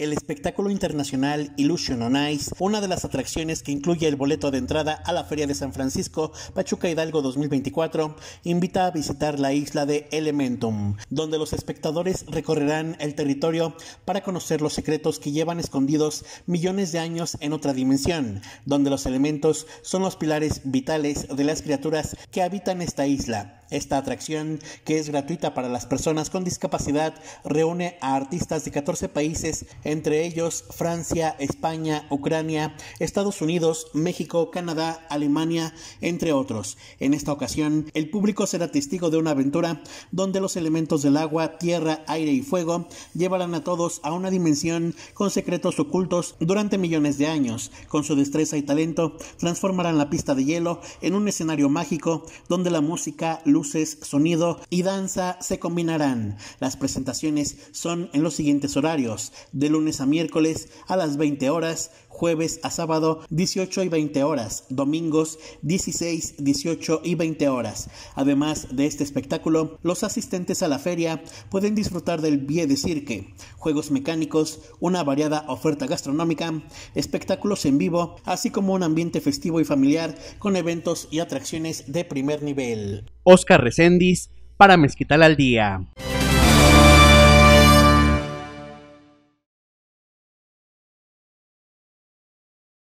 El espectáculo internacional Illusion on Ice, una de las atracciones que incluye el boleto de entrada a la Feria de San Francisco Pachuca Hidalgo 2024, invita a visitar la isla de Elementum, donde los espectadores recorrerán el territorio para conocer los secretos que llevan escondidos millones de años en otra dimensión, donde los elementos son los pilares vitales de las criaturas que habitan esta isla esta atracción, que es gratuita para las personas con discapacidad, reúne a artistas de 14 países, entre ellos Francia, España, Ucrania, Estados Unidos, México, Canadá, Alemania, entre otros. En esta ocasión, el público será testigo de una aventura donde los elementos del agua, tierra, aire y fuego llevarán a todos a una dimensión con secretos ocultos durante millones de años. Con su destreza y talento, transformarán la pista de hielo en un escenario mágico donde la música, luz, luces, sonido y danza se combinarán. Las presentaciones son en los siguientes horarios, de lunes a miércoles a las 20 horas, jueves a sábado 18 y 20 horas, domingos 16, 18 y 20 horas. Además de este espectáculo, los asistentes a la feria pueden disfrutar del Bie de Cirque, juegos mecánicos, una variada oferta gastronómica, espectáculos en vivo, así como un ambiente festivo y familiar con eventos y atracciones de primer nivel. Oscar Recendis para Mezquital al Día.